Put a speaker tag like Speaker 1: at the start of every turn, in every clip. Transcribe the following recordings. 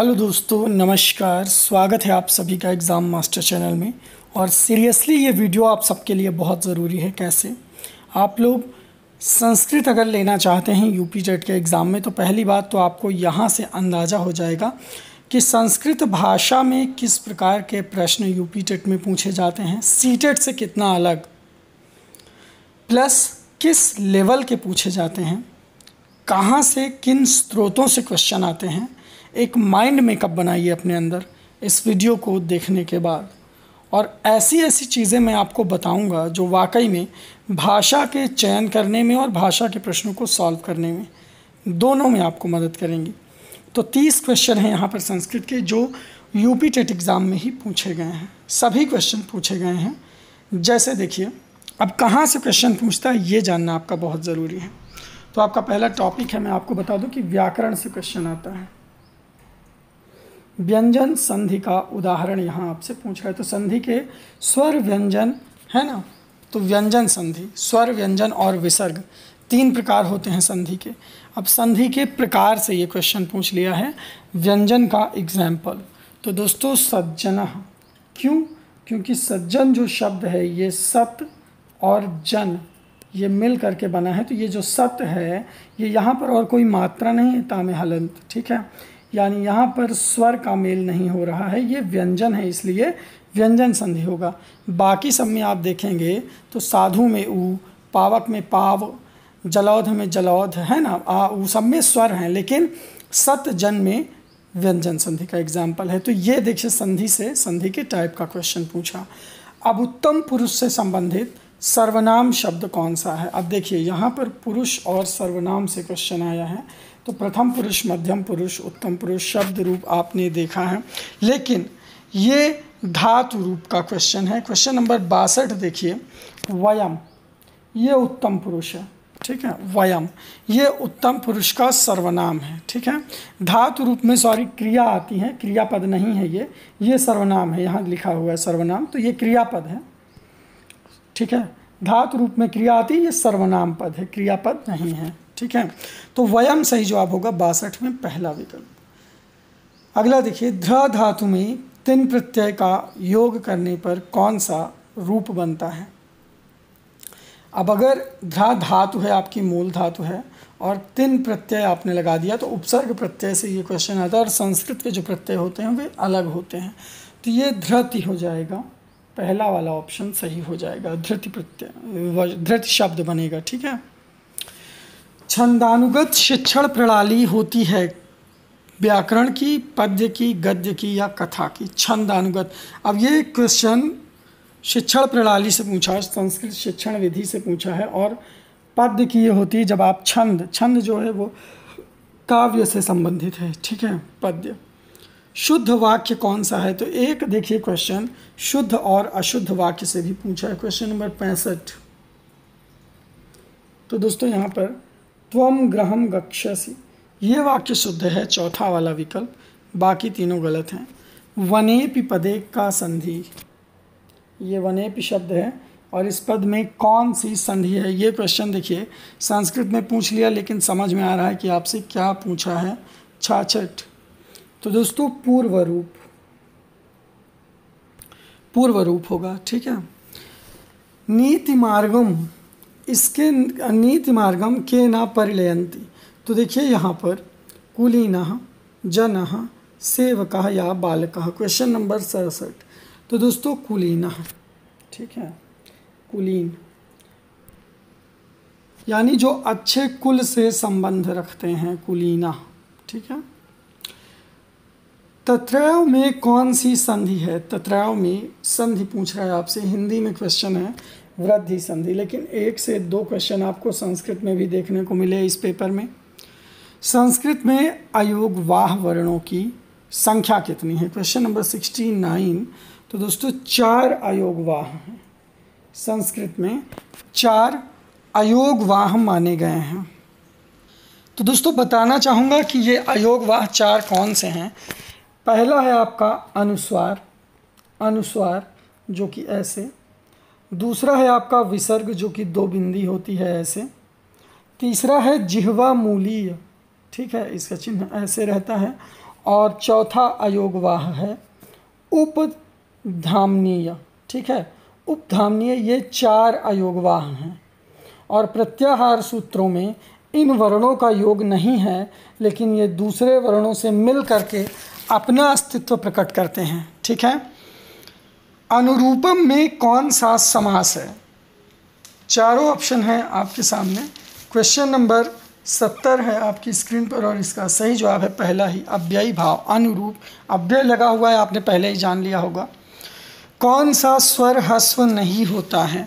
Speaker 1: hello दोस्तों नमस्कार स्वागत है आप सभी का एग्ज़ाम मास्टर चैनल में और सीरियसली ये वीडियो आप सबके लिए बहुत ज़रूरी है कैसे आप लोग संस्कृत अगर लेना चाहते हैं यूपी जेट के एग्ज़ाम में तो पहली बात तो आपको यहाँ से अंदाज़ा हो जाएगा कि संस्कृत भाषा में किस प्रकार के प्रश्न यूपी टेट में पूछे जाते हैं सी टेट से कितना अलग प्लस किस लेवल के पूछे जाते हैं कहाँ से किन स्रोतों से क्वेश्चन आते हैं एक माइंड मेकअप बनाइए अपने अंदर इस वीडियो को देखने के बाद और ऐसी ऐसी चीज़ें मैं आपको बताऊंगा जो वाकई में भाषा के चयन करने में और भाषा के प्रश्नों को सॉल्व करने में दोनों में आपको मदद करेंगी तो तीस क्वेश्चन हैं यहाँ पर संस्कृत के जो यूपी टेट एग्ज़ाम में ही पूछे गए हैं सभी क्वेश्चन पूछे गए हैं जैसे देखिए अब कहाँ से क्वेश्चन पूछता है ये जानना आपका बहुत ज़रूरी है तो आपका पहला टॉपिक है मैं आपको बता दूं कि व्याकरण से क्वेश्चन आता है व्यंजन संधि का उदाहरण यहाँ आपसे पूछ रहा है तो संधि के स्वर व्यंजन है ना तो व्यंजन संधि स्वर व्यंजन और विसर्ग तीन प्रकार होते हैं संधि के अब संधि के प्रकार से ये क्वेश्चन पूछ लिया है व्यंजन का एग्जाम्पल तो दोस्तों सज्जन क्यों क्योंकि सज्जन जो शब्द है ये सत और जन ये मिल करके बना है तो ये जो सत है ये यहाँ पर और कोई मात्रा नहीं है तामे हलंत ठीक है यानी यहाँ पर स्वर का मेल नहीं हो रहा है ये व्यंजन है इसलिए व्यंजन संधि होगा बाकी सब में आप देखेंगे तो साधु में ऊ पावक में पाव जलौध में जलौध है ना आ ऊ सब में स्वर हैं लेकिन सत जन में व्यंजन संधि का एग्जाम्पल है तो ये देखिए संधि से संधि के टाइप का क्वेश्चन पूछा अब उत्तम पुरुष से संबंधित सर्वनाम शब्द कौन सा है अब देखिए यहाँ पर पुरुष और सर्वनाम से क्वेश्चन आया है तो प्रथम पुरुष मध्यम पुरुष उत्तम पुरुष शब्द रूप आपने देखा है लेकिन ये धातु रूप का क्वेश्चन है क्वेश्चन नंबर बासठ देखिए वयम ये उत्तम पुरुष है ठीक है वयम ये उत्तम पुरुष का सर्वनाम है ठीक है धातु रूप में सॉरी क्रिया आती है क्रियापद नहीं है ये ये सर्वनाम है यहाँ लिखा हुआ है सर्वनाम तो ये क्रियापद है ठीक है धातु रूप में क्रिया आती है ये सर्वनाम पद है क्रियापद नहीं है ठीक है तो वयम सही जवाब होगा बासठ में पहला विकल्प अगला देखिए ध्र धातु में तीन प्रत्यय का योग करने पर कौन सा रूप बनता है अब अगर ध्र धातु है आपकी मूल धातु है और तीन प्रत्यय आपने लगा दिया तो उपसर्ग प्रत्यय से ये क्वेश्चन आता है और संस्कृत के जो प्रत्यय होते हैं वे अलग होते हैं तो ये धृति हो जाएगा पहला वाला ऑप्शन सही हो जाएगा धृति प्रत्यय धृति शब्द बनेगा ठीक है छंदानुगत शिक्षण प्रणाली होती है व्याकरण की पद्य की गद्य की या कथा की छंदानुगत अब ये क्वेश्चन शिक्षण प्रणाली से पूछा है संस्कृत शिक्षण विधि से पूछा है और पद्य की ये होती है जब आप छंद छंद जो है वो काव्य से संबंधित है ठीक है पद्य शुद्ध वाक्य कौन सा है तो एक देखिए क्वेश्चन शुद्ध और अशुद्ध वाक्य से भी पूछा है क्वेश्चन नंबर पैंसठ तो दोस्तों यहाँ पर त्वम ग्रहम गक्षसी ये वाक्य शुद्ध है चौथा वाला विकल्प बाकी तीनों गलत हैं वनेपि पदे का संधि ये वनेपि शब्द है और इस पद में कौन सी संधि है ये क्वेश्चन देखिए संस्कृत में पूछ लिया लेकिन समझ में आ रहा है कि आपसे क्या पूछा है छाछठ तो दोस्तों पूर्व रूप पूर्व रूप होगा ठीक है नीति मार्गम इसके नीति मार्गम के न परिलयंती तो देखिए यहाँ पर कुलीन जन सेवक या बालक क्वेश्चन नंबर सड़सठ तो दोस्तों कुलीन ठीक है कुलीन यानी जो अच्छे कुल से संबंध रखते हैं कुलीना ठीक है तत्रैव में कौन सी संधि है तत्रैव में संधि पूछ रहा है आपसे हिंदी में क्वेश्चन है वृद्धि संधि लेकिन एक से दो क्वेश्चन आपको संस्कृत में भी देखने को मिले इस पेपर में संस्कृत में अयोग वाह वर्णों की संख्या कितनी है क्वेश्चन नंबर सिक्सटी नाइन तो दोस्तों चार अयोग वाह हैं संस्कृत में चार अयोग वाह माने गए हैं तो दोस्तों बताना चाहूँगा कि ये अयोग वाह चार कौन से हैं पहला है आपका अनुस्वार अनुस्वार जो कि ऐसे दूसरा है आपका विसर्ग जो कि दो बिंदी होती है ऐसे तीसरा है जिहवा मूलीय ठीक है इसका चिन्ह ऐसे रहता है और चौथा अयोगवाह है उपधामनीय ठीक है उपधामनीय ये चार अयोगवाह हैं और प्रत्याहार सूत्रों में इन वर्णों का योग नहीं है लेकिन ये दूसरे वर्णों से मिल करके अपना अस्तित्व प्रकट करते हैं ठीक है अनुरूपम में कौन सा समास है चारों ऑप्शन हैं आपके सामने क्वेश्चन नंबर सत्तर है आपकी स्क्रीन पर और इसका सही जवाब है पहला ही अव्ययी भाव अनुरूप अव्यय लगा हुआ है आपने पहले ही जान लिया होगा कौन सा स्वर हस्व नहीं होता है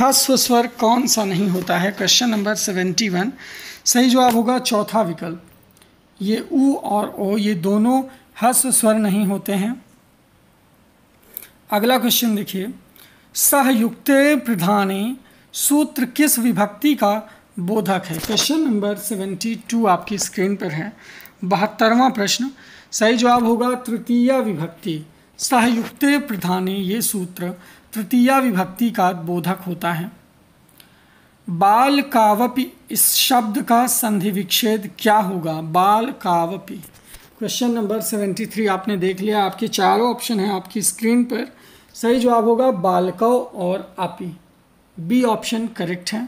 Speaker 1: हस्व स्वर कौन सा नहीं होता है क्वेश्चन नंबर सेवेंटी वन सही जवाब होगा चौथा विकल्प ये ऊ और ओ ये दोनों हस्व स्वर नहीं होते हैं अगला क्वेश्चन देखिए सहयुक्ते प्रधाने सूत्र किस विभक्ति का बोधक है क्वेश्चन नंबर सेवेंटी टू आपकी स्क्रीन पर है बहत्तरवा प्रश्न सही जवाब होगा तृतीय विभक्ति सहयुक्ते प्रधाने ये सूत्र तृतीय विभक्ति का बोधक होता है बाल कावपि इस शब्द का संधि विच्छेद क्या होगा बाल कावपि क्वेश्चन नंबर सेवेंटी थ्री आपने देख लिया आपके चारों ऑप्शन हैं आपकी स्क्रीन पर सही जवाब होगा बालकव और आपी बी ऑप्शन करेक्ट है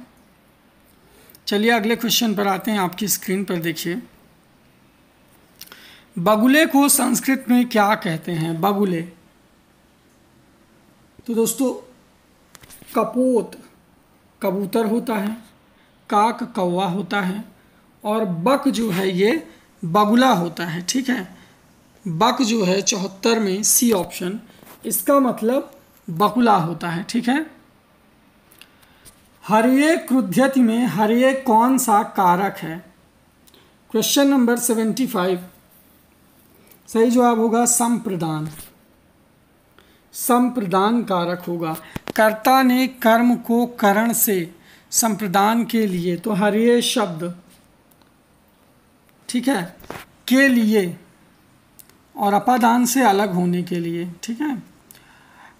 Speaker 1: चलिए अगले क्वेश्चन पर आते हैं आपकी स्क्रीन पर देखिए बगुले को संस्कृत में क्या कहते हैं बगुले तो दोस्तों कपोत कबूतर होता है काक कौवा होता है और बक जो है ये बगुला होता है ठीक है बक जो है चौहत्तर में सी ऑप्शन इसका मतलब बकुला होता है ठीक है हरिये क्रुध्यति में हरिये कौन सा कारक है क्वेश्चन नंबर सेवेंटी फाइव सही जवाब होगा संप्रदान संप्रदान कारक होगा कर्ता ने कर्म को करण से संप्रदान के लिए तो हरिये शब्द ठीक है के लिए और अपादान से अलग होने के लिए ठीक है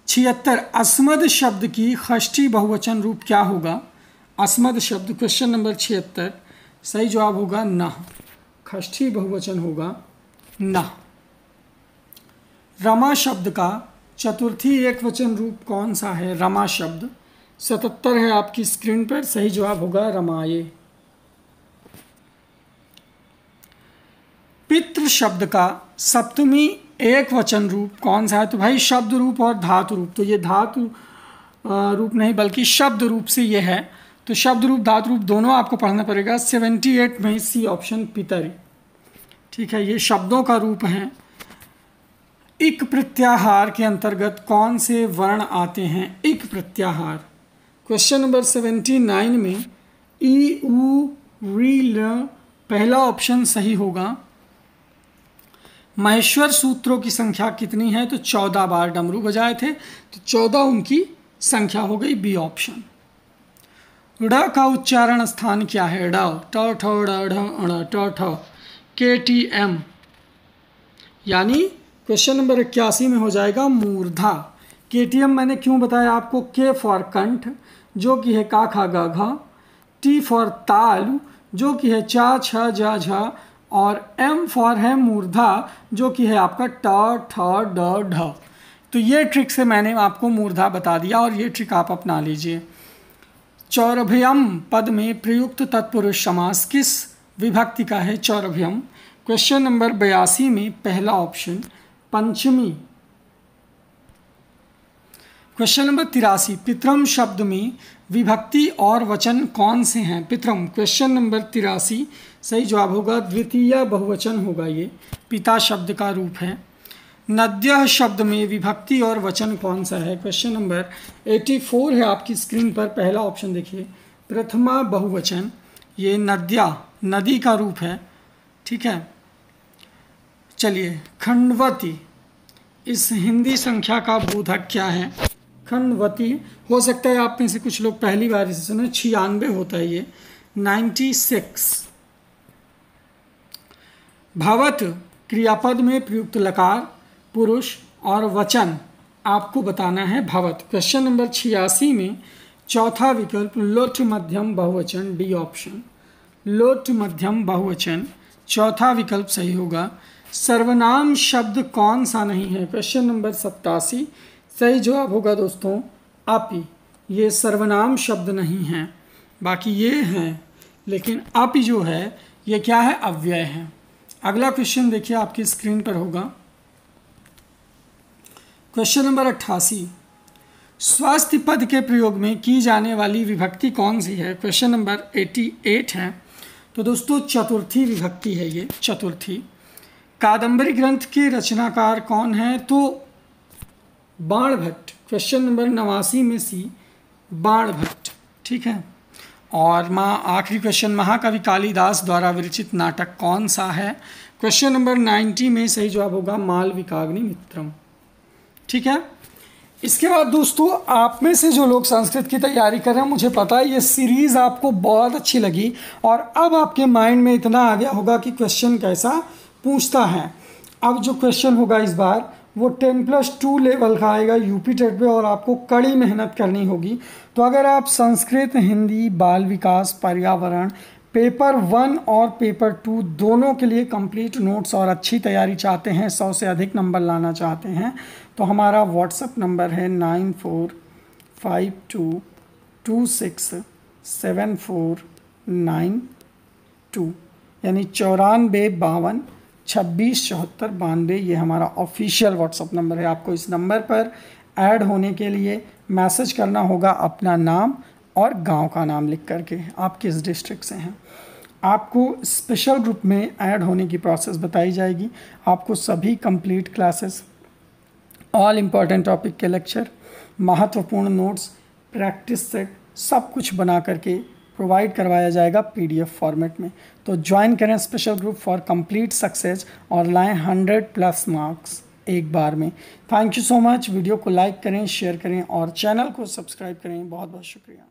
Speaker 1: छिहत्तर अस्मद शब्द की खष्ठी बहुवचन रूप क्या होगा अस्मद शब्द क्वेश्चन नंबर छिहत्तर सही जवाब होगा न खष्ठी बहुवचन होगा न रमा शब्द का चतुर्थी एक वचन रूप कौन सा है रमा शब्द सतहत्तर है आपकी स्क्रीन पर सही जवाब होगा रमाए पितृ शब्द का सप्तमी एक वचन रूप कौन सा है तो भाई शब्द रूप और धातु रूप तो ये धातु रूप नहीं बल्कि शब्द रूप से ये है तो शब्द रूप धातु रूप दोनों आपको पढ़ना पड़ेगा सेवेंटी एट में सी ऑप्शन पितर ठीक है ये शब्दों का रूप है इक प्रत्याहार के अंतर्गत कौन से वर्ण आते हैं इक प्रत्याहार क्वेश्चन नंबर सेवेंटी नाइन में ई ऊ री ल पहला ऑप्शन सही होगा महेश्वर सूत्रों की संख्या कितनी है तो चौदह बार डमरू बजाए थे तो चौदह उनकी संख्या हो गई बी ऑप्शन ड का उच्चारण स्थान क्या है ड ट ठ के टी एम यानी क्वेश्चन नंबर इक्यासी में हो जाएगा मूर्धा के टी एम मैंने क्यों बताया आपको के फॉर कंठ जो कि है का खा गा घा टी फॉर ताल जो कि है चा छा जा झा और एम फॉर है मूर्धा जो कि है आपका ट ठ ड ढ तो ये ट्रिक से मैंने आपको मूर्धा बता दिया और ये ट्रिक आप अपना लीजिए चौरभ्यम पद में प्रयुक्त तत्पुरुष समास किस विभक्ति का है चौरभ्यम क्वेश्चन नंबर बयासी में पहला ऑप्शन पंचमी क्वेश्चन नंबर तिरासी पितरम शब्द में विभक्ति और वचन कौन से हैं पितरम क्वेश्चन नंबर तिरासी सही जवाब होगा द्वितीय बहुवचन होगा ये पिता शब्द का रूप है नद्य शब्द में विभक्ति और वचन कौन सा है क्वेश्चन नंबर एटी फोर है आपकी स्क्रीन पर पहला ऑप्शन देखिए प्रथमा बहुवचन ये नद्या नदी का रूप है ठीक है चलिए खंडवती इस हिंदी संख्या का बोधक क्या है खनवती हो सकता है आप में से कुछ लोग पहली बार इसे सुने छियानवे होता है ये नाइन्टी सिक्स भवत क्रियापद में प्रयुक्त लकार पुरुष और वचन आपको बताना है भवत क्वेश्चन नंबर छियासी में चौथा विकल्प लोट मध्यम बहुवचन डी ऑप्शन लोट मध्यम बहुवचन चौथा विकल्प सही होगा सर्वनाम शब्द कौन सा नहीं है क्वेश्चन नंबर सत्तासी सही जवाब होगा दोस्तों आपी ये सर्वनाम शब्द नहीं हैं बाकी ये हैं लेकिन आपी जो है ये क्या है अव्यय है अगला क्वेश्चन देखिए आपकी स्क्रीन पर होगा क्वेश्चन नंबर अट्ठासी स्वास्थ्य पद के प्रयोग में की जाने वाली विभक्ति कौन सी है क्वेश्चन नंबर एटी एट है तो दोस्तों चतुर्थी विभक्ति है ये चतुर्थी कादंबरी ग्रंथ के रचनाकार कौन है तो बाण भट्ट क्वेश्चन नंबर नवासी में सी बाण भट्ट ठीक है और माँ आखिरी क्वेश्चन महाकवि कालिदास द्वारा विरचित नाटक कौन सा है क्वेश्चन नंबर नाइन्टी में सही जवाब होगा माल विकाग्नि मित्रम ठीक है इसके बाद दोस्तों आप में से जो लोग संस्कृत की तैयारी कर रहे हैं मुझे पता है ये सीरीज़ आपको बहुत अच्छी लगी और अब आपके माइंड में इतना आ गया होगा कि क्वेश्चन कैसा पूछता है अब जो क्वेश्चन होगा इस बार वो टेन प्लस टू लेवल का आएगा यूपी टेट पे और आपको कड़ी मेहनत करनी होगी तो अगर आप संस्कृत हिंदी बाल विकास पर्यावरण पेपर वन और पेपर टू दोनों के लिए कंप्लीट नोट्स और अच्छी तैयारी चाहते हैं सौ से अधिक नंबर लाना चाहते हैं तो हमारा व्हाट्सअप नंबर है nine four five two two six seven four nine two यानी चौरानबे बावन छब्बीस चौहत्तर बानवे ये हमारा ऑफिशियल व्हाट्सअप नंबर है आपको इस नंबर पर ऐड होने के लिए मैसेज करना होगा अपना नाम और गांव का नाम लिख करके आप किस डिस्ट्रिक्ट से हैं आपको स्पेशल ग्रुप में ऐड होने की प्रोसेस बताई जाएगी आपको सभी complete classes all important topic के लेक्चर महत्वपूर्ण नोट्स प्रैक्टिस सेट सब कुछ बना करके प्रोवाइड करवाया जाएगा पीडीएफ फॉर्मेट में तो ज्वाइन करें special group for complete success और लाएं हंड्रेड प्लस मार्क्स एक बार में thank you so much video को लाइक करें शेयर करें और चैनल को सब्सक्राइब करें बहुत बहुत शुक्रिया